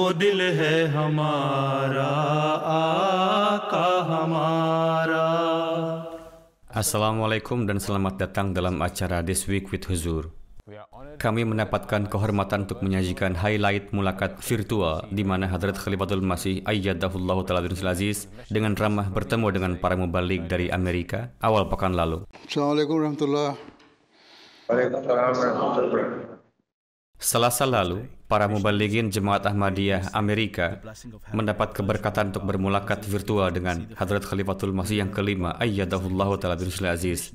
वो दिल है हमारा आका हमारा Assalamualaikum dan selamat datang dalam acara This Week with Huzur. Kami mendapatkan kehormatan untuk menyajikan highlight mulakat virtual di mana Hadrat Khalifatul Masih Ayyadahullah Ta'ala Aziz dengan ramah bertemu dengan para mubalik dari Amerika awal pekan lalu. Assalamualaikum warahmatullahi wabarakatuh. Selasa lalu, para mubaligin Jemaat Ahmadiyah Amerika mendapat keberkatan untuk bermulakat virtual dengan Hadrat Khalifatul Masih yang kelima, Ayyadahullahu Ta'ala bin Aziz.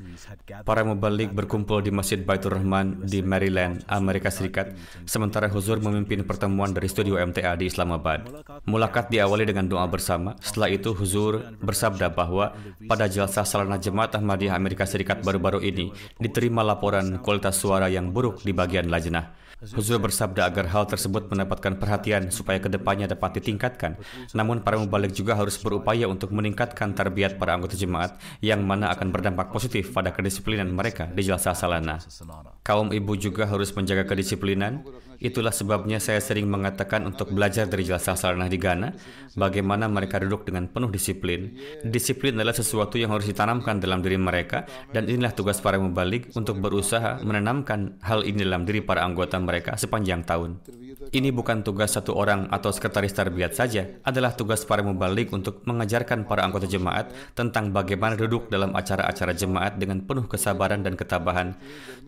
Para mubalik berkumpul di Masjid Baitur Rahman di Maryland, Amerika Serikat, sementara Huzur memimpin pertemuan dari studio MTA di Islamabad. Mulakat diawali dengan doa bersama, setelah itu Huzur bersabda bahwa pada jalsa Salana Jemaat Ahmadiyah Amerika Serikat baru-baru ini diterima laporan kualitas suara yang buruk di bagian lajnah. Huzur bersabda agar hal tersebut mendapatkan perhatian supaya kedepannya dapat ditingkatkan. Namun para mubalik juga harus berupaya untuk meningkatkan tarbiat para anggota jemaat yang mana akan berdampak positif pada kedisiplinan mereka di Jalsa Salana. Kaum ibu juga harus menjaga kedisiplinan. Itulah sebabnya saya sering mengatakan untuk belajar dari Jalsa Salana di Ghana, bagaimana mereka duduk dengan penuh disiplin. Disiplin adalah sesuatu yang harus ditanamkan dalam diri mereka dan inilah tugas para mubalik untuk berusaha menanamkan hal ini dalam diri para anggota mereka sepanjang tahun. Ini bukan tugas satu orang atau sekretaris terbiat saja, adalah tugas para mubalik untuk mengajarkan para anggota jemaat tentang bagaimana duduk dalam acara-acara jemaat dengan penuh kesabaran dan ketabahan.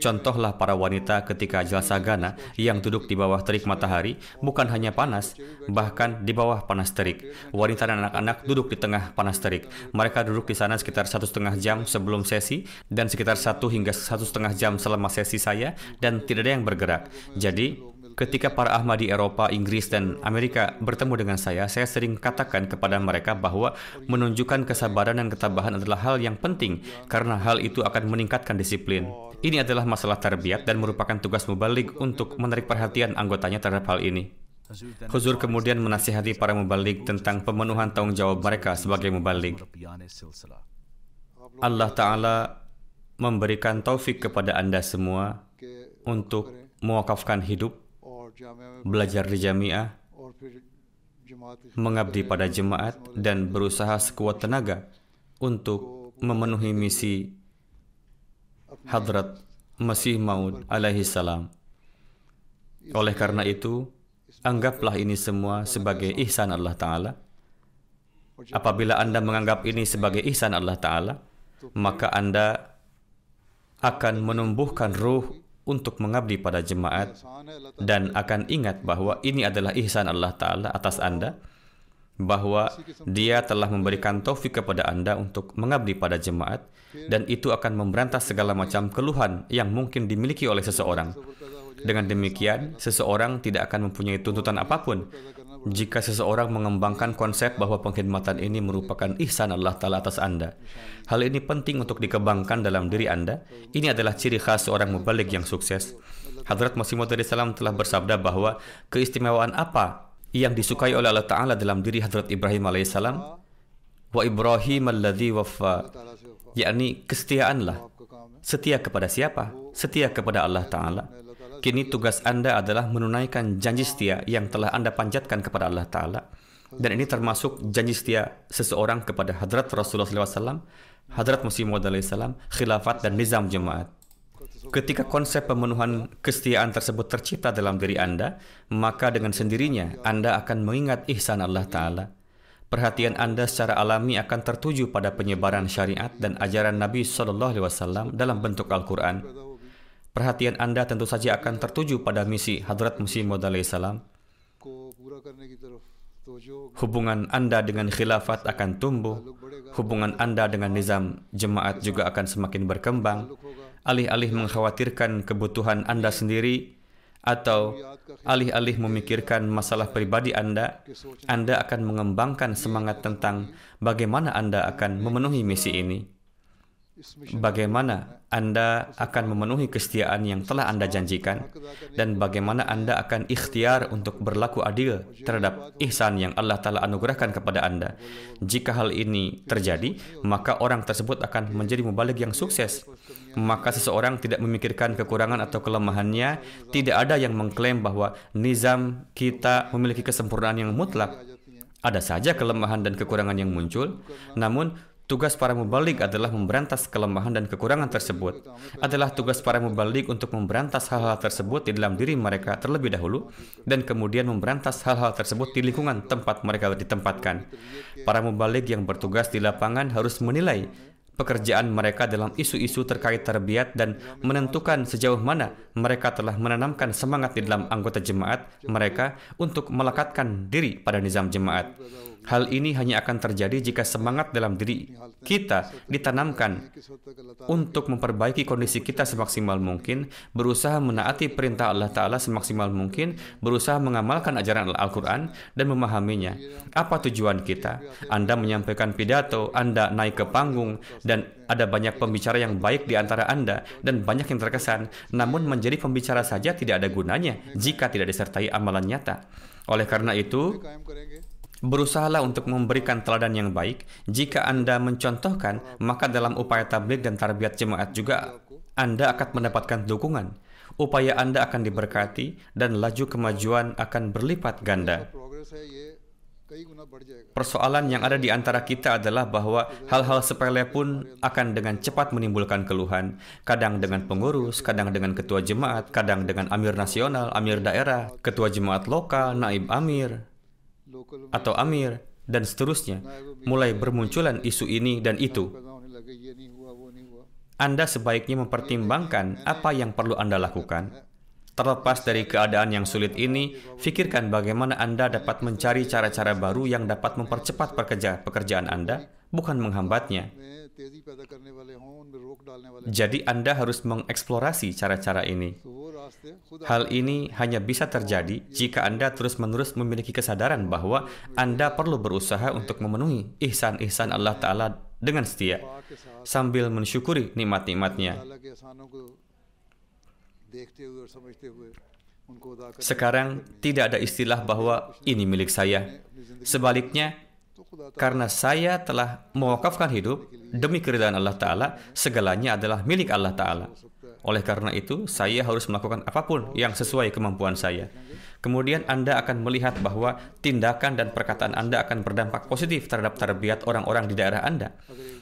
Contohlah para wanita ketika jelasa gana yang duduk di bawah terik matahari, bukan hanya panas, bahkan di bawah panas terik. Wanita dan anak-anak duduk di tengah panas terik. Mereka duduk di sana sekitar satu setengah jam sebelum sesi dan sekitar satu hingga satu setengah jam selama sesi saya dan tidak ada yang bergerak. Jadi, ketika para Ahmadi Eropa, Inggris, dan Amerika bertemu dengan saya, saya sering katakan kepada mereka bahwa menunjukkan kesabaran dan ketabahan adalah hal yang penting karena hal itu akan meningkatkan disiplin. Ini adalah masalah terbiat dan merupakan tugas mubalik untuk menarik perhatian anggotanya terhadap hal ini. Khuzur kemudian menasihati para mubalik tentang pemenuhan tanggung jawab mereka sebagai mubalik. Allah Ta'ala memberikan taufik kepada Anda semua untuk mewakafkan hidup, belajar di jamiah, mengabdi pada jemaat, dan berusaha sekuat tenaga untuk memenuhi misi Hadrat Masih Maud alaihi salam. Oleh karena itu, anggaplah ini semua sebagai ihsan Allah Ta'ala. Apabila Anda menganggap ini sebagai ihsan Allah Ta'ala, maka Anda akan menumbuhkan ruh untuk mengabdi pada jemaat dan akan ingat bahwa ini adalah ihsan Allah Ta'ala atas Anda bahwa dia telah memberikan taufik kepada Anda untuk mengabdi pada jemaat dan itu akan memberantas segala macam keluhan yang mungkin dimiliki oleh seseorang. Dengan demikian, seseorang tidak akan mempunyai tuntutan apapun jika seseorang mengembangkan konsep bahwa pengkhidmatan ini merupakan ihsan Allah Ta'ala atas Anda. Hal ini penting untuk dikembangkan dalam diri Anda. Ini adalah ciri khas seorang mubalik yang sukses. Hadrat Masih Maud Salam telah bersabda bahwa keistimewaan apa yang disukai oleh Allah Ta'ala dalam diri Hadrat Ibrahim alaihissalam? Wa Ibrahim alladhi wafa, yakni kesetiaanlah. Setia kepada siapa? Setia kepada Allah Ta'ala. Kini tugas Anda adalah menunaikan janji setia yang telah Anda panjatkan kepada Allah Ta'ala. Dan ini termasuk janji setia seseorang kepada Hadrat Rasulullah SAW, Hadrat Musim Maud khilafat dan nizam jemaat. Ketika konsep pemenuhan kesetiaan tersebut tercipta dalam diri Anda, maka dengan sendirinya Anda akan mengingat ihsan Allah Ta'ala. Perhatian Anda secara alami akan tertuju pada penyebaran syariat dan ajaran Nabi SAW dalam bentuk Al-Quran. Perhatian Anda tentu saja akan tertuju pada misi Hadrat Musi Maud salam. Hubungan Anda dengan khilafat akan tumbuh, hubungan Anda dengan nizam jemaat juga akan semakin berkembang, alih-alih mengkhawatirkan kebutuhan Anda sendiri atau alih-alih memikirkan masalah pribadi Anda, Anda akan mengembangkan semangat tentang bagaimana Anda akan memenuhi misi ini bagaimana Anda akan memenuhi kesetiaan yang telah Anda janjikan dan bagaimana Anda akan ikhtiar untuk berlaku adil terhadap ihsan yang Allah Ta'ala anugerahkan kepada Anda. Jika hal ini terjadi, maka orang tersebut akan menjadi mubalik yang sukses. Maka seseorang tidak memikirkan kekurangan atau kelemahannya, tidak ada yang mengklaim bahwa nizam kita memiliki kesempurnaan yang mutlak. Ada saja kelemahan dan kekurangan yang muncul, namun Tugas para mubalik adalah memberantas kelemahan dan kekurangan tersebut. Adalah tugas para mubalik untuk memberantas hal-hal tersebut di dalam diri mereka terlebih dahulu dan kemudian memberantas hal-hal tersebut di lingkungan tempat mereka ditempatkan. Para mubalik yang bertugas di lapangan harus menilai pekerjaan mereka dalam isu-isu terkait terbiat dan menentukan sejauh mana mereka telah menanamkan semangat di dalam anggota jemaat mereka untuk melekatkan diri pada nizam jemaat. Hal ini hanya akan terjadi jika semangat dalam diri kita ditanamkan untuk memperbaiki kondisi kita semaksimal mungkin, berusaha menaati perintah Allah Ta'ala semaksimal mungkin, berusaha mengamalkan ajaran Al-Quran, dan memahaminya. Apa tujuan kita? Anda menyampaikan pidato, Anda naik ke panggung, dan ada banyak pembicara yang baik di antara Anda, dan banyak yang terkesan, namun menjadi pembicara saja tidak ada gunanya jika tidak disertai amalan nyata. Oleh karena itu, Berusahalah untuk memberikan teladan yang baik. Jika Anda mencontohkan, maka dalam upaya tablik dan tarbiat jemaat juga Anda akan mendapatkan dukungan. Upaya Anda akan diberkati dan laju kemajuan akan berlipat ganda. Persoalan yang ada di antara kita adalah bahwa hal-hal sepele pun akan dengan cepat menimbulkan keluhan, kadang dengan pengurus, kadang dengan ketua jemaat, kadang dengan amir nasional, amir daerah, ketua jemaat lokal, naib amir, atau amir dan seterusnya mulai bermunculan isu ini dan itu. Anda sebaiknya mempertimbangkan apa yang perlu Anda lakukan. Terlepas dari keadaan yang sulit ini, pikirkan bagaimana Anda dapat mencari cara-cara baru yang dapat mempercepat pekerja pekerjaan Anda, bukan menghambatnya. Jadi, Anda harus mengeksplorasi cara-cara ini. Hal ini hanya bisa terjadi jika Anda terus-menerus memiliki kesadaran bahwa Anda perlu berusaha untuk memenuhi ihsan-ihsan Allah Ta'ala dengan setia, sambil mensyukuri nikmat-nikmatnya. Sekarang tidak ada istilah bahwa ini milik saya. Sebaliknya, karena saya telah mewakafkan hidup demi keridhaan Allah Ta'ala, segalanya adalah milik Allah Ta'ala. Oleh karena itu, saya harus melakukan apapun yang sesuai kemampuan saya kemudian Anda akan melihat bahwa tindakan dan perkataan Anda akan berdampak positif terhadap tarbiat orang-orang di daerah Anda.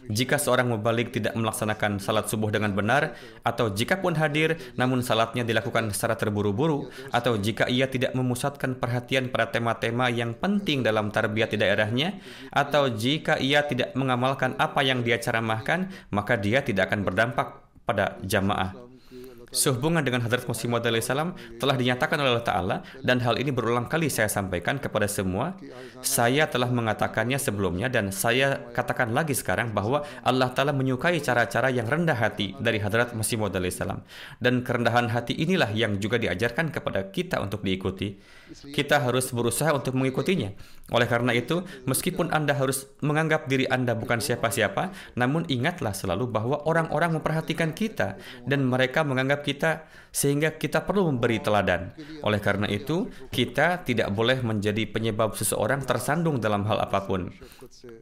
Jika seorang mubalik tidak melaksanakan salat subuh dengan benar, atau jika pun hadir namun salatnya dilakukan secara terburu-buru, atau jika ia tidak memusatkan perhatian pada tema-tema yang penting dalam tarbiat di daerahnya, atau jika ia tidak mengamalkan apa yang dia ceramahkan, maka dia tidak akan berdampak pada jamaah. Sehubungan dengan Hadrat Masih Maud salam telah dinyatakan oleh Allah Ta'ala dan hal ini berulang kali saya sampaikan kepada semua. Saya telah mengatakannya sebelumnya dan saya katakan lagi sekarang bahwa Allah Ta'ala menyukai cara-cara yang rendah hati dari Hadrat Masih Maud salam. Dan kerendahan hati inilah yang juga diajarkan kepada kita untuk diikuti kita harus berusaha untuk mengikutinya. Oleh karena itu, meskipun Anda harus menganggap diri Anda bukan siapa-siapa, namun ingatlah selalu bahwa orang-orang memperhatikan kita dan mereka menganggap kita sehingga kita perlu memberi teladan. Oleh karena itu, kita tidak boleh menjadi penyebab seseorang tersandung dalam hal apapun.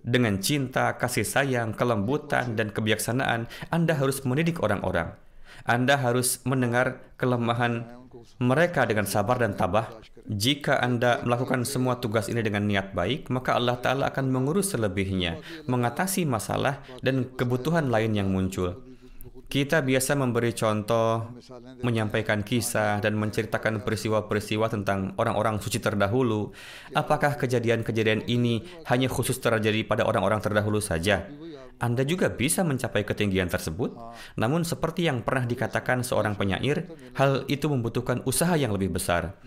Dengan cinta, kasih sayang, kelembutan, dan kebijaksanaan, Anda harus mendidik orang-orang. Anda harus mendengar kelemahan mereka dengan sabar dan tabah. Jika Anda melakukan semua tugas ini dengan niat baik, maka Allah Ta'ala akan mengurus selebihnya, mengatasi masalah dan kebutuhan lain yang muncul. Kita biasa memberi contoh, menyampaikan kisah, dan menceritakan peristiwa-peristiwa tentang orang-orang suci terdahulu. Apakah kejadian-kejadian ini hanya khusus terjadi pada orang-orang terdahulu saja? Anda juga bisa mencapai ketinggian tersebut, namun seperti yang pernah dikatakan seorang penyair, hal itu membutuhkan usaha yang lebih besar.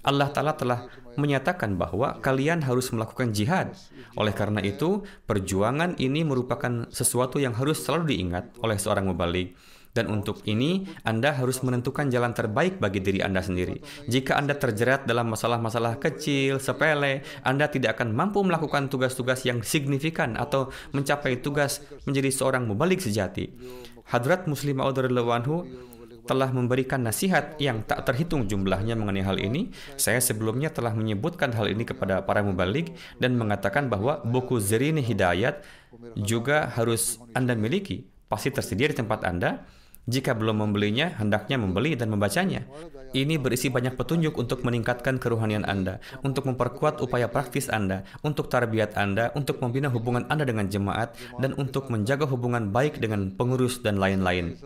Allah Ta'ala telah menyatakan bahwa kalian harus melakukan jihad. Oleh karena itu, perjuangan ini merupakan sesuatu yang harus selalu diingat oleh seorang mubalik dan untuk ini, Anda harus menentukan jalan terbaik bagi diri Anda sendiri. Jika Anda terjerat dalam masalah-masalah kecil, sepele, Anda tidak akan mampu melakukan tugas-tugas yang signifikan atau mencapai tugas menjadi seorang mubalik sejati. Hadrat Muslim Audar Lewanhu telah memberikan nasihat yang tak terhitung jumlahnya mengenai hal ini, saya sebelumnya telah menyebutkan hal ini kepada para mubalik dan mengatakan bahwa buku Zerini Hidayat juga harus Anda miliki. Pasti tersedia di tempat Anda jika belum membelinya, hendaknya membeli dan membacanya. Ini berisi banyak petunjuk untuk meningkatkan keruhanian Anda, untuk memperkuat upaya praktis Anda, untuk tarbiat Anda, untuk membina hubungan Anda dengan jemaat, dan untuk menjaga hubungan baik dengan pengurus dan lain-lain.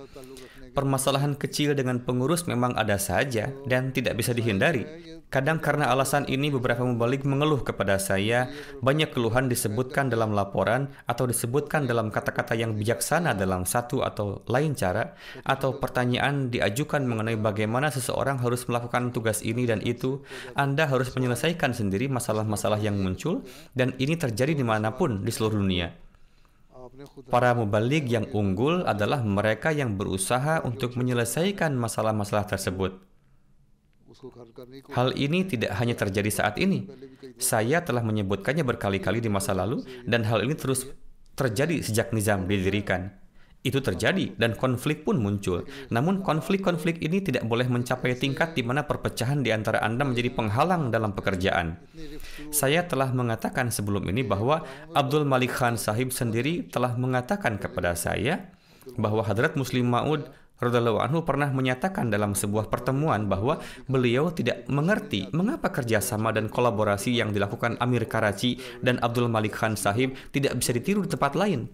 Permasalahan kecil dengan pengurus memang ada saja dan tidak bisa dihindari. Kadang karena alasan ini beberapa mubalik mengeluh kepada saya, banyak keluhan disebutkan dalam laporan atau disebutkan dalam kata-kata yang bijaksana dalam satu atau lain cara, atau pertanyaan diajukan mengenai bagaimana seseorang harus melakukan tugas ini dan itu. Anda harus menyelesaikan sendiri masalah-masalah yang muncul, dan ini terjadi dimanapun di seluruh dunia. Para mubalik yang unggul adalah mereka yang berusaha untuk menyelesaikan masalah-masalah tersebut. Hal ini tidak hanya terjadi saat ini. Saya telah menyebutkannya berkali-kali di masa lalu dan hal ini terus terjadi sejak nizam didirikan. Itu terjadi dan konflik pun muncul. Namun konflik-konflik ini tidak boleh mencapai tingkat di mana perpecahan di antara Anda menjadi penghalang dalam pekerjaan. Saya telah mengatakan sebelum ini bahwa Abdul Malik Khan Sahib sendiri telah mengatakan kepada saya bahwa Hadrat Muslim Maud radhiallahu anhu pernah menyatakan dalam sebuah pertemuan bahwa beliau tidak mengerti mengapa kerjasama dan kolaborasi yang dilakukan Amir Karachi dan Abdul Malik Khan Sahib tidak bisa ditiru di tempat lain.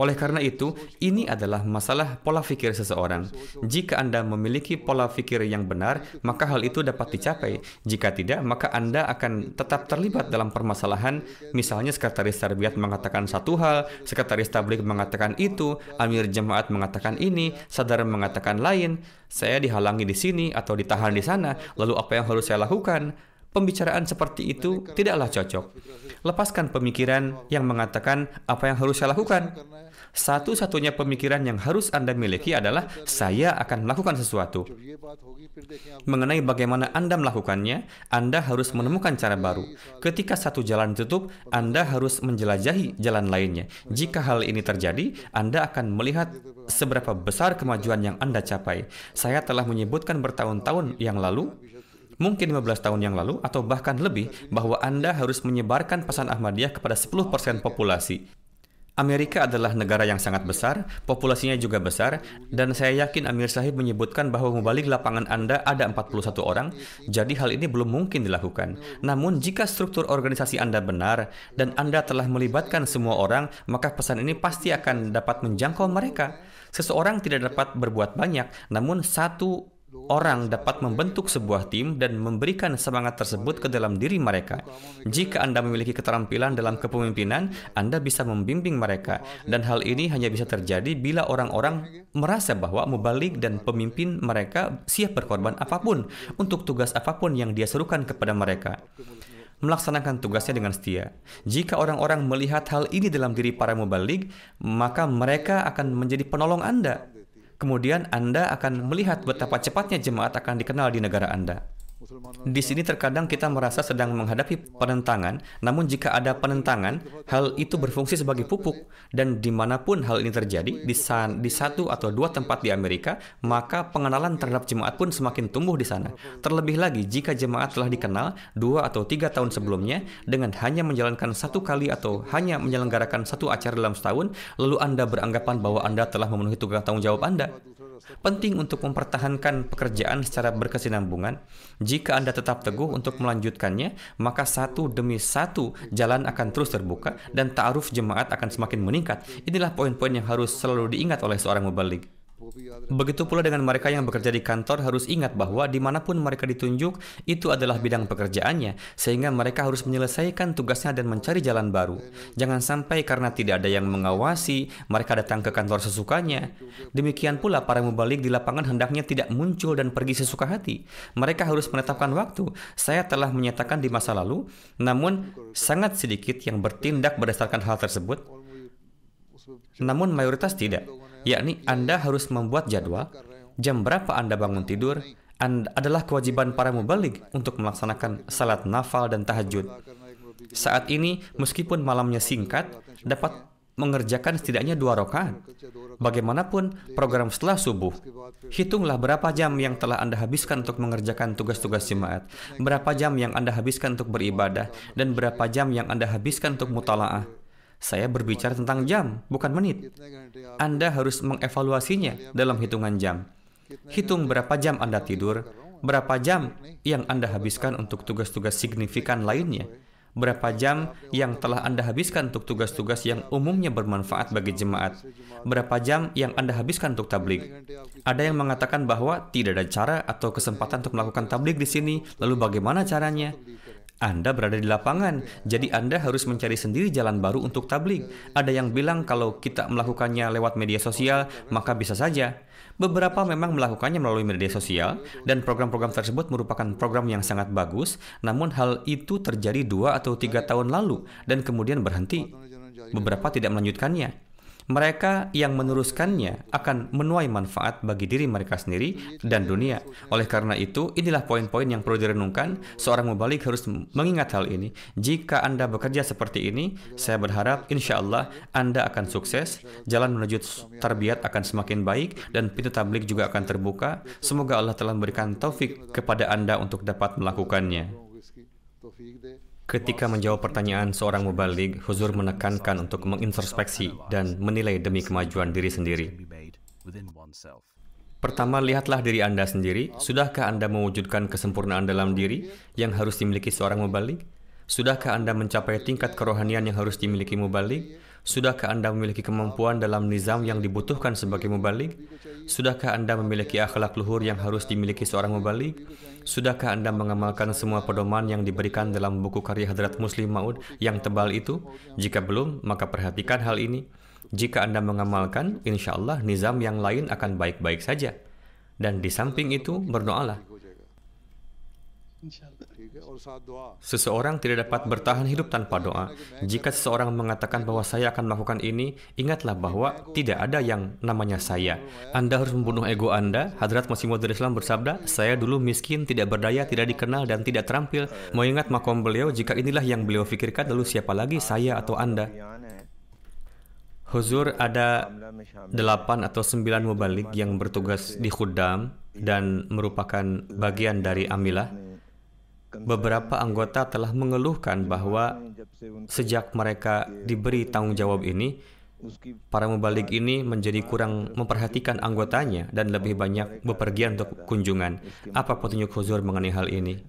Oleh karena itu, ini adalah masalah pola pikir seseorang. Jika Anda memiliki pola pikir yang benar, maka hal itu dapat dicapai. Jika tidak, maka Anda akan tetap terlibat dalam permasalahan. Misalnya sekretaris tarbiyat mengatakan satu hal, sekretaris tablik mengatakan itu, amir jemaat mengatakan ini, sadar mengatakan lain, saya dihalangi di sini atau ditahan di sana, lalu apa yang harus saya lakukan? pembicaraan seperti itu tidaklah cocok. Lepaskan pemikiran yang mengatakan apa yang harus saya lakukan. Satu-satunya pemikiran yang harus Anda miliki adalah saya akan melakukan sesuatu. Mengenai bagaimana Anda melakukannya, Anda harus menemukan cara baru. Ketika satu jalan tutup, Anda harus menjelajahi jalan lainnya. Jika hal ini terjadi, Anda akan melihat seberapa besar kemajuan yang Anda capai. Saya telah menyebutkan bertahun-tahun yang lalu mungkin 15 tahun yang lalu atau bahkan lebih, bahwa Anda harus menyebarkan pesan Ahmadiyah kepada 10% populasi. Amerika adalah negara yang sangat besar, populasinya juga besar, dan saya yakin Amir Sahib menyebutkan bahwa membalik lapangan Anda ada 41 orang, jadi hal ini belum mungkin dilakukan. Namun, jika struktur organisasi Anda benar, dan Anda telah melibatkan semua orang, maka pesan ini pasti akan dapat menjangkau mereka. Seseorang tidak dapat berbuat banyak, namun satu orang dapat membentuk sebuah tim dan memberikan semangat tersebut ke dalam diri mereka. Jika Anda memiliki keterampilan dalam kepemimpinan, Anda bisa membimbing mereka, dan hal ini hanya bisa terjadi bila orang-orang merasa bahwa mubalik dan pemimpin mereka siap berkorban apapun untuk tugas apapun yang dia serukan kepada mereka melaksanakan tugasnya dengan setia. Jika orang-orang melihat hal ini dalam diri para mubalik, maka mereka akan menjadi penolong Anda kemudian Anda akan melihat betapa cepatnya jemaat akan dikenal di negara Anda. Di sini terkadang kita merasa sedang menghadapi penentangan, namun jika ada penentangan, hal itu berfungsi sebagai pupuk. Dan dimanapun hal ini terjadi, di, san, di satu atau dua tempat di Amerika, maka pengenalan terhadap jemaat pun semakin tumbuh di sana. Terlebih lagi, jika jemaat telah dikenal dua atau tiga tahun sebelumnya, dengan hanya menjalankan satu kali atau hanya menyelenggarakan satu acara dalam setahun, lalu Anda beranggapan bahwa Anda telah memenuhi tugas tanggung jawab Anda. Penting untuk mempertahankan pekerjaan secara berkesinambungan. Jika Anda tetap teguh untuk melanjutkannya, maka satu demi satu jalan akan terus terbuka dan ta'aruf jemaat akan semakin meningkat. Inilah poin-poin yang harus selalu diingat oleh seorang mubalik. Begitu pula dengan mereka yang bekerja di kantor harus ingat bahwa dimanapun mereka ditunjuk, itu adalah bidang pekerjaannya, sehingga mereka harus menyelesaikan tugasnya dan mencari jalan baru. Jangan sampai karena tidak ada yang mengawasi, mereka datang ke kantor sesukanya. Demikian pula para mubalik di lapangan hendaknya tidak muncul dan pergi sesuka hati. Mereka harus menetapkan waktu. Saya telah menyatakan di masa lalu, namun sangat sedikit yang bertindak berdasarkan hal tersebut. Namun mayoritas tidak yakni Anda harus membuat jadwal, jam berapa Anda bangun tidur, and adalah kewajiban para mubalik untuk melaksanakan salat nafal dan tahajud. Saat ini, meskipun malamnya singkat, dapat mengerjakan setidaknya dua rokaat. Bagaimanapun, program setelah subuh, hitunglah berapa jam yang telah Anda habiskan untuk mengerjakan tugas-tugas jemaat, berapa jam yang Anda habiskan untuk beribadah, dan berapa jam yang Anda habiskan untuk mutalaah. Saya berbicara tentang jam, bukan menit. Anda harus mengevaluasinya dalam hitungan jam. Hitung berapa jam Anda tidur, berapa jam yang Anda habiskan untuk tugas-tugas signifikan lainnya, berapa jam yang telah Anda habiskan untuk tugas-tugas yang umumnya bermanfaat bagi jemaat, berapa jam yang Anda habiskan untuk tablik. Ada yang mengatakan bahwa tidak ada cara atau kesempatan untuk melakukan tablik di sini, lalu bagaimana caranya? Anda berada di lapangan, jadi Anda harus mencari sendiri jalan baru untuk tablik. Ada yang bilang kalau kita melakukannya lewat media sosial, maka bisa saja. Beberapa memang melakukannya melalui media sosial, dan program-program tersebut merupakan program yang sangat bagus, namun hal itu terjadi dua atau tiga tahun lalu, dan kemudian berhenti. Beberapa tidak melanjutkannya mereka yang meneruskannya akan menuai manfaat bagi diri mereka sendiri dan dunia. Oleh karena itu, inilah poin-poin yang perlu direnungkan. Seorang mubalik harus mengingat hal ini. Jika Anda bekerja seperti ini, saya berharap insya Allah Anda akan sukses, jalan menuju tarbiat akan semakin baik, dan pintu tablik juga akan terbuka. Semoga Allah telah memberikan taufik kepada Anda untuk dapat melakukannya. Ketika menjawab pertanyaan seorang mubalik, Huzur menekankan untuk mengintrospeksi dan menilai demi kemajuan diri sendiri. Pertama, lihatlah diri Anda sendiri. Sudahkah Anda mewujudkan kesempurnaan dalam diri yang harus dimiliki seorang mubalik? Sudahkah Anda mencapai tingkat kerohanian yang harus dimiliki mubalik? Sudahkah anda memiliki kemampuan dalam nizam yang dibutuhkan sebagai mubalik? Sudahkah anda memiliki akhlak luhur yang harus dimiliki seorang mubalik? Sudahkah anda mengamalkan semua pedoman yang diberikan dalam buku karya Hadrat Muslim Ma'ud yang tebal itu? Jika belum, maka perhatikan hal ini. Jika anda mengamalkan, insya Allah nizam yang lain akan baik-baik saja. Dan di samping itu, berdoalah. Insya Seseorang tidak dapat bertahan hidup tanpa doa. Jika seseorang mengatakan bahwa saya akan melakukan ini, ingatlah bahwa tidak ada yang namanya saya. Anda harus membunuh ego Anda. Hadrat Masih Maud Islam bersabda, saya dulu miskin, tidak berdaya, tidak dikenal, dan tidak terampil. Mengingat makom beliau, jika inilah yang beliau pikirkan, lalu siapa lagi saya atau Anda? Huzur ada delapan atau sembilan mubalik yang bertugas di khudam dan merupakan bagian dari amilah beberapa anggota telah mengeluhkan bahwa sejak mereka diberi tanggung jawab ini, para mubalik ini menjadi kurang memperhatikan anggotanya dan lebih banyak bepergian untuk kunjungan. Apa petunjuk huzur mengenai hal ini?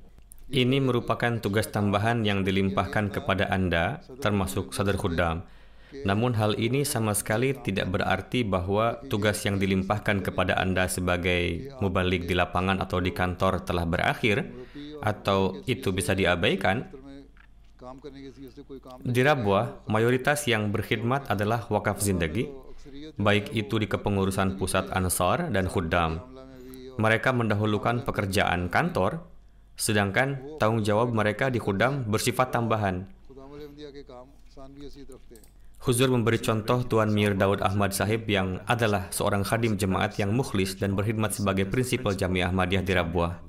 Ini merupakan tugas tambahan yang dilimpahkan kepada Anda, termasuk Sadar Khuddam. Namun hal ini sama sekali tidak berarti bahwa tugas yang dilimpahkan kepada Anda sebagai mubalik di lapangan atau di kantor telah berakhir atau itu bisa diabaikan. Di Rabwa mayoritas yang berkhidmat adalah wakaf zindagi, baik itu di kepengurusan pusat Ansar dan Khuddam. Mereka mendahulukan pekerjaan kantor, sedangkan tanggung jawab mereka di Khuddam bersifat tambahan. Huzur memberi contoh Tuan Mir Daud Ahmad Sahib yang adalah seorang khadim jemaat yang mukhlis dan berkhidmat sebagai prinsipal Jamiah Ahmadiyah di Rabuah.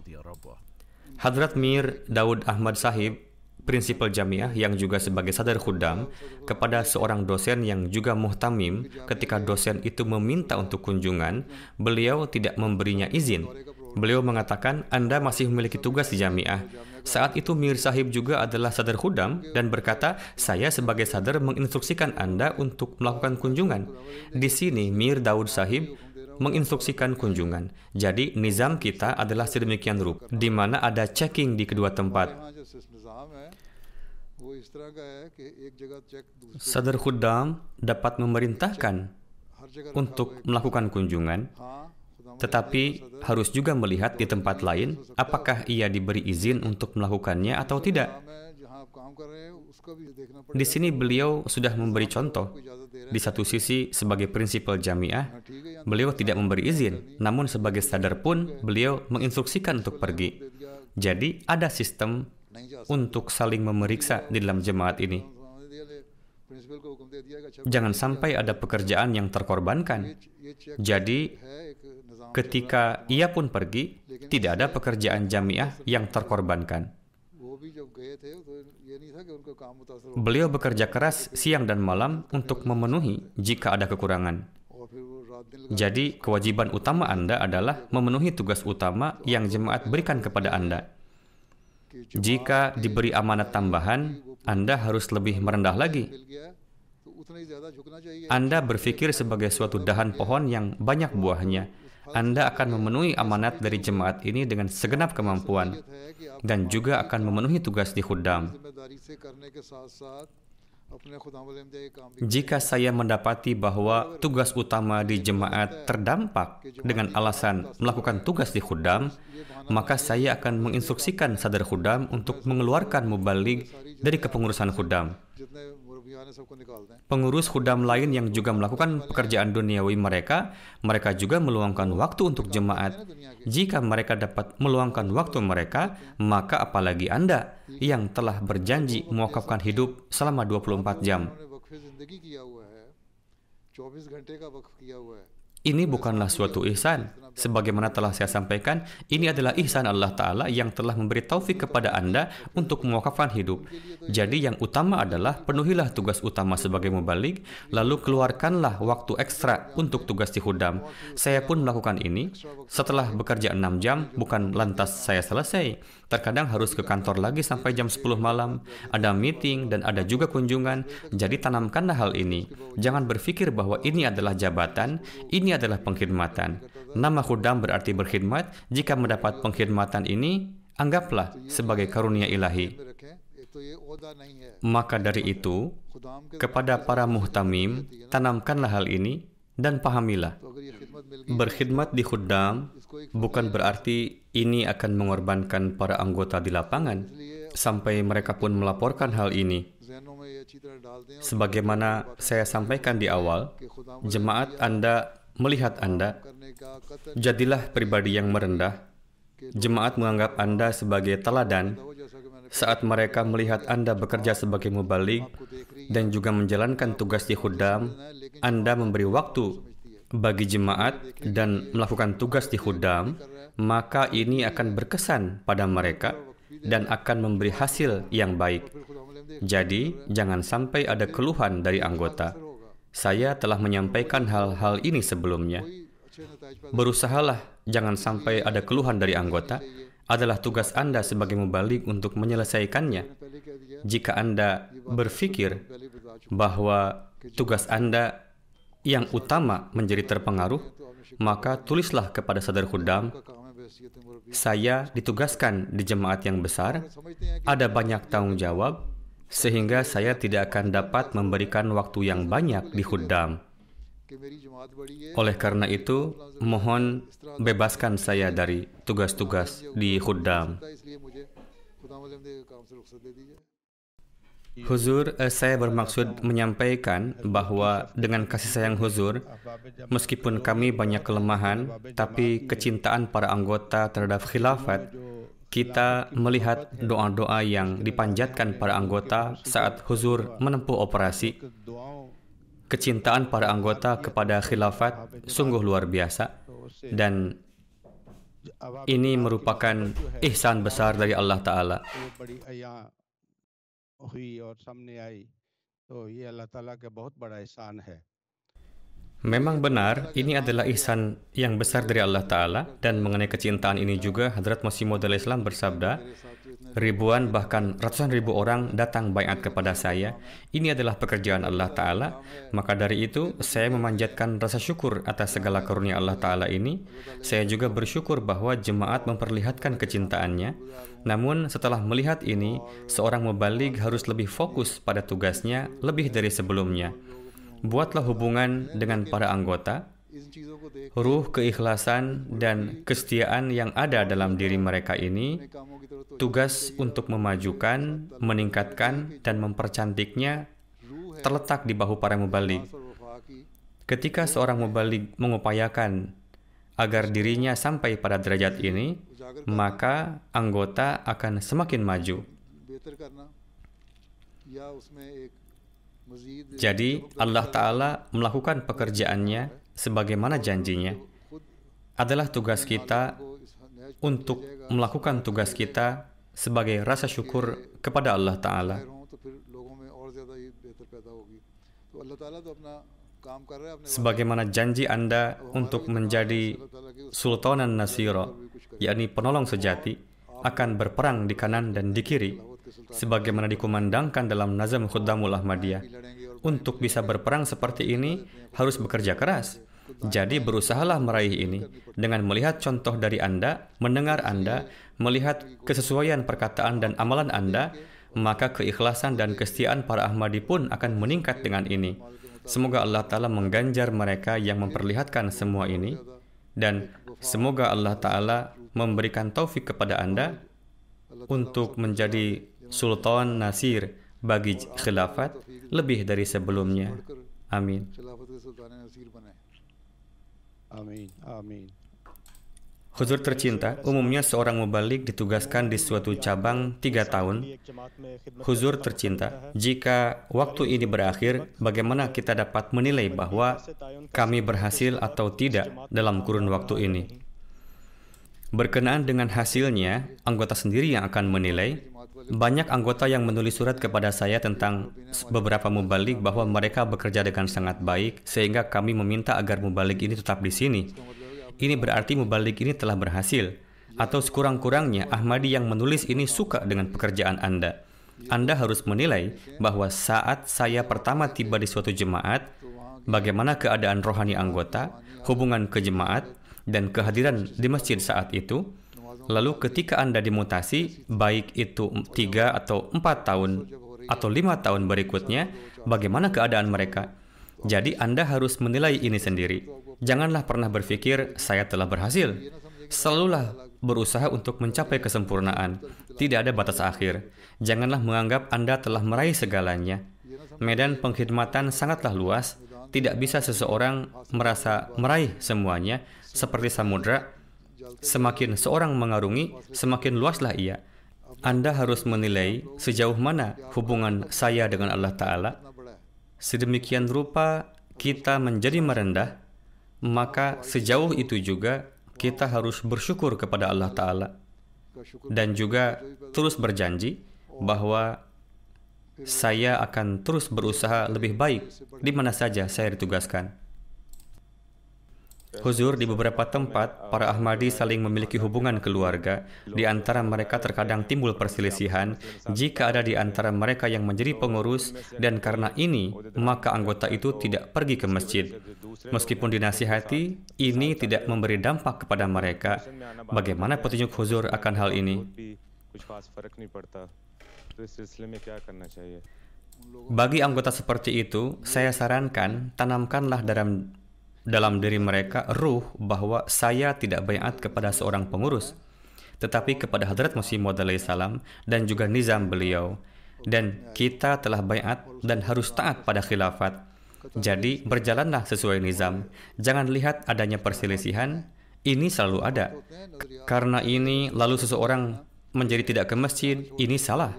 Hadrat Mir Daud Ahmad Sahib, prinsipal Jamiah yang juga sebagai sadar khudam kepada seorang dosen yang juga muhtamim ketika dosen itu meminta untuk kunjungan, beliau tidak memberinya izin Beliau mengatakan, Anda masih memiliki tugas di jamiah. Saat itu Mir Sahib juga adalah sadar hudam dan berkata, saya sebagai sadar menginstruksikan Anda untuk melakukan kunjungan. Di sini Mir Daud Sahib menginstruksikan kunjungan. Jadi nizam kita adalah sedemikian rupa, di mana ada checking di kedua tempat. Sadar Khuddam dapat memerintahkan untuk melakukan kunjungan, tetapi harus juga melihat di tempat lain apakah ia diberi izin untuk melakukannya atau tidak. Di sini beliau sudah memberi contoh. Di satu sisi sebagai prinsipal jamiah, beliau tidak memberi izin, namun sebagai sadar pun beliau menginstruksikan untuk pergi. Jadi ada sistem untuk saling memeriksa di dalam jemaat ini. Jangan sampai ada pekerjaan yang terkorbankan. Jadi Ketika ia pun pergi, tidak ada pekerjaan jamiah yang terkorbankan. Beliau bekerja keras siang dan malam untuk memenuhi jika ada kekurangan. Jadi, kewajiban utama Anda adalah memenuhi tugas utama yang jemaat berikan kepada Anda. Jika diberi amanat tambahan, Anda harus lebih merendah lagi. Anda berpikir sebagai suatu dahan pohon yang banyak buahnya, anda akan memenuhi amanat dari jemaat ini dengan segenap kemampuan dan juga akan memenuhi tugas di Khuddam. Jika saya mendapati bahwa tugas utama di jemaat terdampak dengan alasan melakukan tugas di khudam, maka saya akan menginstruksikan sadar khudam untuk mengeluarkan mubalik dari kepengurusan khudam. Pengurus hudam lain yang juga melakukan pekerjaan duniawi mereka, mereka juga meluangkan waktu untuk jemaat. Jika mereka dapat meluangkan waktu mereka, maka apalagi Anda yang telah berjanji mewakafkan hidup selama 24 jam. Ini bukanlah suatu ihsan, Sebagaimana telah saya sampaikan, ini adalah ihsan Allah Ta'ala yang telah memberi taufik kepada Anda untuk mewakafkan hidup. Jadi yang utama adalah penuhilah tugas utama sebagai mubalik, lalu keluarkanlah waktu ekstra untuk tugas di hudam. Saya pun melakukan ini. Setelah bekerja enam jam, bukan lantas saya selesai. Terkadang harus ke kantor lagi sampai jam 10 malam. Ada meeting dan ada juga kunjungan. Jadi tanamkanlah hal ini. Jangan berpikir bahwa ini adalah jabatan, ini adalah pengkhidmatan. Nama khudam berarti berkhidmat. Jika mendapat pengkhidmatan ini, anggaplah sebagai karunia ilahi. Maka dari itu, kepada para muhtamim, tanamkanlah hal ini dan pahamilah. Berkhidmat di khudam bukan berarti ini akan mengorbankan para anggota di lapangan, sampai mereka pun melaporkan hal ini. Sebagaimana saya sampaikan di awal, jemaat Anda melihat Anda, jadilah pribadi yang merendah. Jemaat menganggap Anda sebagai teladan saat mereka melihat Anda bekerja sebagai mubalik dan juga menjalankan tugas di khudam, Anda memberi waktu bagi jemaat dan melakukan tugas di khudam, maka ini akan berkesan pada mereka dan akan memberi hasil yang baik. Jadi, jangan sampai ada keluhan dari anggota. Saya telah menyampaikan hal-hal ini sebelumnya. Berusahalah jangan sampai ada keluhan dari anggota. Adalah tugas Anda sebagai mubalik untuk menyelesaikannya. Jika Anda berpikir bahwa tugas Anda yang utama menjadi terpengaruh, maka tulislah kepada Sadar Khudam, saya ditugaskan di jemaat yang besar, ada banyak tanggung jawab, sehingga saya tidak akan dapat memberikan waktu yang banyak di khuddam. Oleh karena itu, mohon bebaskan saya dari tugas-tugas di khuddam. Huzur, eh, saya bermaksud menyampaikan bahwa dengan kasih sayang Huzur, meskipun kami banyak kelemahan, tapi kecintaan para anggota terhadap khilafat kita melihat doa-doa yang dipanjatkan para anggota saat huzur menempuh operasi. Kecintaan para anggota kepada khilafat sungguh luar biasa dan ini merupakan ihsan besar dari Allah Ta'ala. Oh, iya, Memang benar, ini adalah ihsan yang besar dari Allah Ta'ala dan mengenai kecintaan ini juga Hadrat Masih Maud Islam bersabda, ribuan bahkan ratusan ribu orang datang bayat kepada saya. Ini adalah pekerjaan Allah Ta'ala. Maka dari itu, saya memanjatkan rasa syukur atas segala karunia Allah Ta'ala ini. Saya juga bersyukur bahwa jemaat memperlihatkan kecintaannya. Namun, setelah melihat ini, seorang mubalig harus lebih fokus pada tugasnya lebih dari sebelumnya buatlah hubungan dengan para anggota, ruh keikhlasan dan kesetiaan yang ada dalam diri mereka ini, tugas untuk memajukan, meningkatkan, dan mempercantiknya terletak di bahu para mubalik. Ketika seorang mubalik mengupayakan agar dirinya sampai pada derajat ini, maka anggota akan semakin maju. Jadi Allah Ta'ala melakukan pekerjaannya sebagaimana janjinya adalah tugas kita untuk melakukan tugas kita sebagai rasa syukur kepada Allah Ta'ala. Sebagaimana janji Anda untuk menjadi Sultanan Nasiro, yakni penolong sejati, akan berperang di kanan dan di kiri, sebagaimana dikumandangkan dalam Nazam Khuddamul Ahmadiyah. Untuk bisa berperang seperti ini, harus bekerja keras. Jadi berusahalah meraih ini dengan melihat contoh dari Anda, mendengar Anda, melihat kesesuaian perkataan dan amalan Anda, maka keikhlasan dan kesetiaan para Ahmadi pun akan meningkat dengan ini. Semoga Allah Ta'ala mengganjar mereka yang memperlihatkan semua ini dan semoga Allah Ta'ala memberikan taufik kepada Anda untuk menjadi Sultan Nasir bagi khilafat lebih dari sebelumnya. Amin. Amin. Huzur tercinta, umumnya seorang mubalik ditugaskan di suatu cabang tiga tahun. Huzur tercinta, jika waktu ini berakhir, bagaimana kita dapat menilai bahwa kami berhasil atau tidak dalam kurun waktu ini? Berkenaan dengan hasilnya, anggota sendiri yang akan menilai banyak anggota yang menulis surat kepada saya tentang beberapa mubalik bahwa mereka bekerja dengan sangat baik, sehingga kami meminta agar mubalik ini tetap di sini. Ya. Ini berarti mubalik ini telah berhasil, atau sekurang-kurangnya Ahmadi yang menulis ini suka dengan pekerjaan Anda. Anda harus menilai bahwa saat saya pertama tiba di suatu jemaat, bagaimana keadaan rohani anggota, hubungan ke jemaat, dan kehadiran di masjid saat itu, Lalu ketika Anda dimutasi, baik itu tiga atau empat tahun atau lima tahun berikutnya, bagaimana keadaan mereka? Jadi Anda harus menilai ini sendiri. Janganlah pernah berpikir, saya telah berhasil. Selalulah berusaha untuk mencapai kesempurnaan. Tidak ada batas akhir. Janganlah menganggap Anda telah meraih segalanya. Medan pengkhidmatan sangatlah luas. Tidak bisa seseorang merasa meraih semuanya seperti samudra Semakin seorang mengarungi, semakin luaslah ia. Anda harus menilai sejauh mana hubungan saya dengan Allah Ta'ala. Sedemikian rupa kita menjadi merendah, maka sejauh itu juga kita harus bersyukur kepada Allah Ta'ala dan juga terus berjanji bahwa saya akan terus berusaha lebih baik di mana saja saya ditugaskan. Huzur di beberapa tempat, para Ahmadi saling memiliki hubungan keluarga. Di antara mereka terkadang timbul perselisihan jika ada di antara mereka yang menjadi pengurus dan karena ini, maka anggota itu tidak pergi ke masjid. Meskipun dinasihati, ini tidak memberi dampak kepada mereka. Bagaimana petunjuk huzur akan hal ini? Bagi anggota seperti itu, saya sarankan tanamkanlah dalam dalam diri mereka ruh bahwa saya tidak bayat kepada seorang pengurus, tetapi kepada Hadrat Musi Maud salam dan juga nizam beliau. Dan kita telah bayat dan harus taat pada khilafat. Jadi berjalanlah sesuai nizam. Jangan lihat adanya perselisihan, ini selalu ada. Karena ini lalu seseorang menjadi tidak ke masjid, ini salah.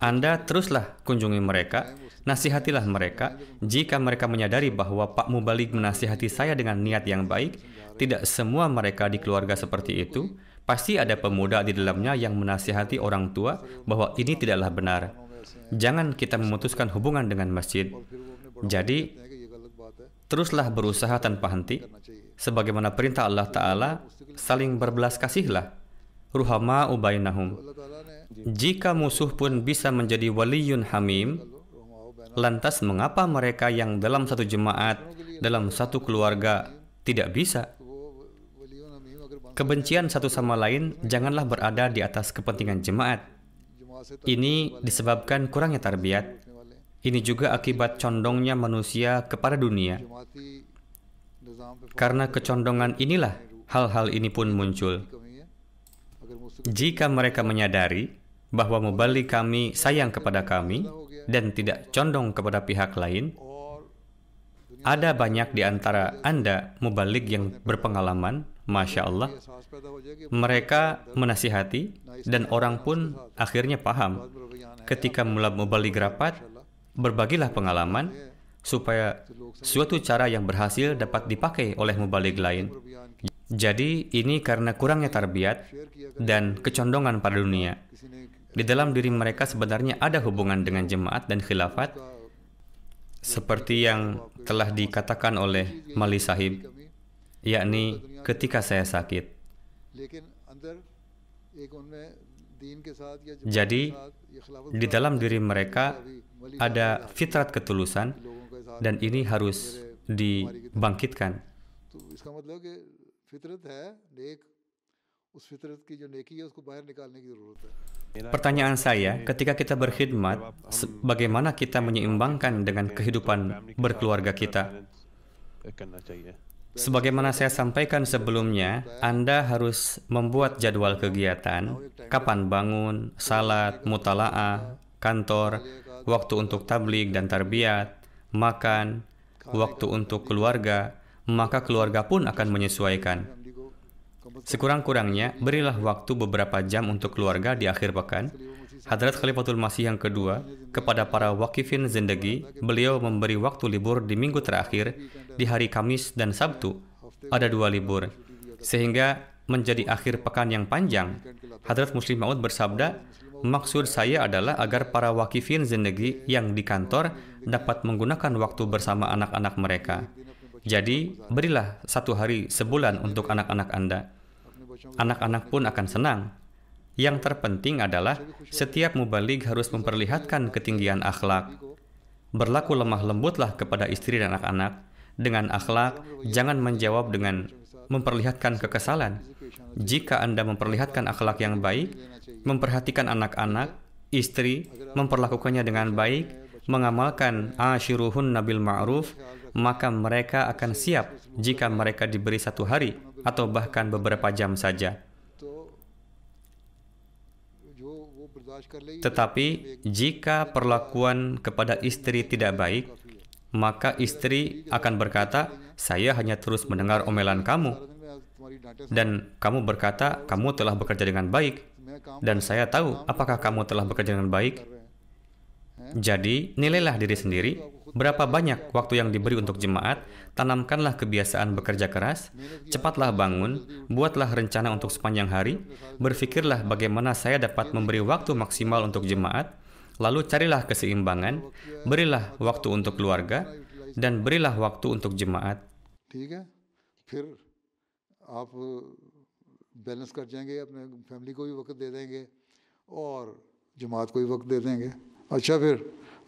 Anda teruslah kunjungi mereka, nasihatilah mereka. Jika mereka menyadari bahwa Pak Mubalik menasihati saya dengan niat yang baik, tidak semua mereka di keluarga seperti itu. Pasti ada pemuda di dalamnya yang menasihati orang tua bahwa ini tidaklah benar. Jangan kita memutuskan hubungan dengan masjid. Jadi, teruslah berusaha tanpa henti. Sebagaimana perintah Allah Ta'ala, saling berbelas kasihlah. Ruhama ubainahum. Jika musuh pun bisa menjadi waliyun hamim, lantas mengapa mereka yang dalam satu jemaat, dalam satu keluarga tidak bisa? Kebencian satu sama lain janganlah berada di atas kepentingan jemaat. Ini disebabkan kurangnya tarbiat. Ini juga akibat condongnya manusia kepada dunia. Karena kecondongan inilah hal-hal ini pun muncul. Jika mereka menyadari bahwa mubalik kami sayang kepada kami dan tidak condong kepada pihak lain, ada banyak di antara Anda mubalik yang berpengalaman, Masya Allah, mereka menasihati dan orang pun akhirnya paham. Ketika mulai mubalik rapat, berbagilah pengalaman supaya suatu cara yang berhasil dapat dipakai oleh mubalik lain. Jadi ini karena kurangnya tarbiat dan kecondongan pada dunia. Di dalam diri mereka sebenarnya ada hubungan dengan jemaat dan khilafat seperti yang telah dikatakan oleh Mali Sahib, yakni ketika saya sakit. Jadi, di dalam diri mereka ada fitrat ketulusan dan ini harus dibangkitkan. Pertanyaan saya, ketika kita berkhidmat, bagaimana kita menyeimbangkan dengan kehidupan berkeluarga kita? Eh, Sebagaimana saya sampaikan sebelumnya, Anda harus membuat jadwal kegiatan, kapan bangun, salat, mutala'ah, kantor, waktu untuk tablik dan tarbiyat, makan, waktu untuk keluarga, maka keluarga pun akan menyesuaikan. Sekurang-kurangnya, berilah waktu beberapa jam untuk keluarga di akhir pekan. Hadrat Khalifatul Masih yang kedua, kepada para wakifin zindagi, beliau memberi waktu libur di minggu terakhir, di hari Kamis dan Sabtu. Ada dua libur. Sehingga menjadi akhir pekan yang panjang. Hadrat Muslim Maud bersabda, Maksud saya adalah agar para wakifin zindagi yang di kantor dapat menggunakan waktu bersama anak-anak mereka. Jadi, berilah satu hari sebulan untuk anak-anak Anda anak-anak pun akan senang. Yang terpenting adalah setiap mubalig harus memperlihatkan ketinggian akhlak. Berlaku lemah lembutlah kepada istri dan anak-anak. Dengan akhlak, jangan menjawab dengan memperlihatkan kekesalan. Jika Anda memperlihatkan akhlak yang baik, memperhatikan anak-anak, istri, memperlakukannya dengan baik, mengamalkan ashiruhun nabil ma'ruf, maka mereka akan siap jika mereka diberi satu hari atau bahkan beberapa jam saja. Tetapi jika perlakuan kepada istri tidak baik, maka istri akan berkata, "Saya hanya terus mendengar omelan kamu." Dan kamu berkata, "Kamu telah bekerja dengan baik." Dan saya tahu apakah kamu telah bekerja dengan baik. Jadi, nilailah diri sendiri Berapa banyak waktu yang diberi untuk jemaat, tanamkanlah kebiasaan bekerja keras, cepatlah bangun, buatlah rencana untuk sepanjang hari, Berfikirlah bagaimana saya dapat memberi waktu maksimal untuk jemaat, lalu carilah keseimbangan, berilah waktu untuk keluarga, dan berilah waktu untuk jemaat.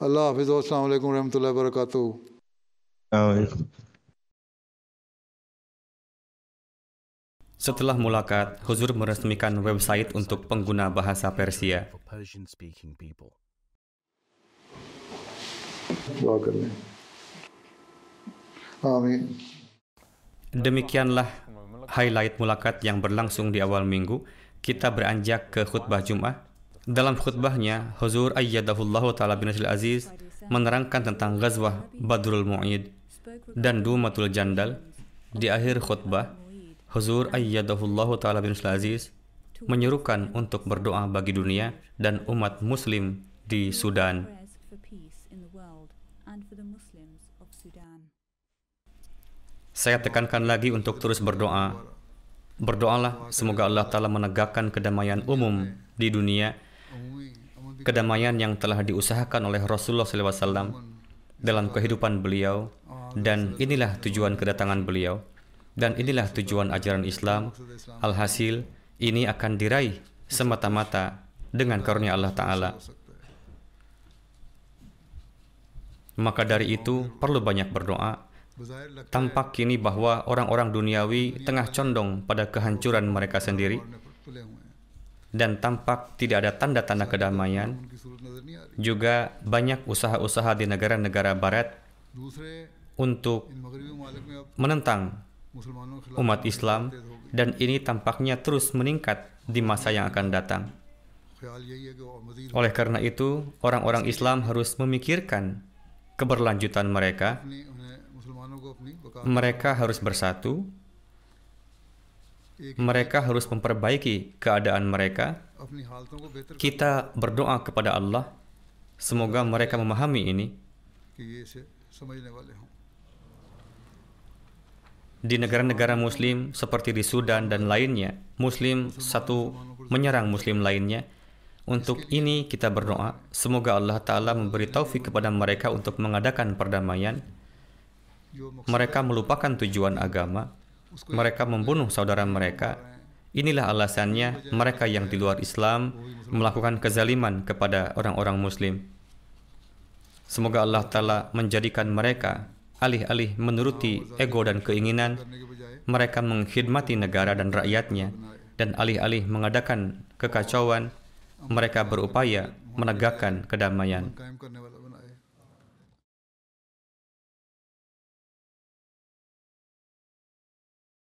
अल्लाह हाफिज़ अलैक्म warahmatullahi wabarakatuh. Setelah mulakat, Huzur meresmikan website untuk pengguna bahasa Persia. Demikianlah highlight mulakat yang berlangsung di awal minggu. Kita beranjak ke khutbah Jumat. Dalam khutbahnya, Huzur Ayyadahullahu Ta'ala bin Al Aziz menerangkan tentang Ghazwah Badrul Mu'id dan Dumatul Jandal. Di akhir khutbah, Huzur Ayyadahullahu Ta'ala bin Al Aziz menyerukan untuk berdoa bagi dunia dan umat muslim di Sudan. Saya tekankan lagi untuk terus berdoa. Berdoalah semoga Allah Ta'ala menegakkan kedamaian umum di dunia kedamaian yang telah diusahakan oleh Rasulullah SAW dalam kehidupan beliau dan inilah tujuan kedatangan beliau dan inilah tujuan ajaran Islam alhasil ini akan diraih semata-mata dengan karunia Allah Ta'ala maka dari itu perlu banyak berdoa tampak kini bahwa orang-orang duniawi tengah condong pada kehancuran mereka sendiri dan tampak tidak ada tanda-tanda kedamaian. Juga banyak usaha-usaha di negara-negara barat untuk menentang umat Islam dan ini tampaknya terus meningkat di masa yang akan datang. Oleh karena itu, orang-orang Islam harus memikirkan keberlanjutan mereka. Mereka harus bersatu mereka harus memperbaiki keadaan mereka. Kita berdoa kepada Allah, semoga mereka memahami ini. Di negara-negara Muslim seperti di Sudan dan lainnya, Muslim satu menyerang Muslim lainnya. Untuk ini kita berdoa, semoga Allah Ta'ala memberi taufik kepada mereka untuk mengadakan perdamaian. Mereka melupakan tujuan agama, mereka membunuh saudara mereka. Inilah alasannya mereka yang di luar Islam melakukan kezaliman kepada orang-orang Muslim. Semoga Allah Ta'ala menjadikan mereka alih-alih menuruti ego dan keinginan, mereka mengkhidmati negara dan rakyatnya, dan alih-alih mengadakan kekacauan, mereka berupaya menegakkan kedamaian.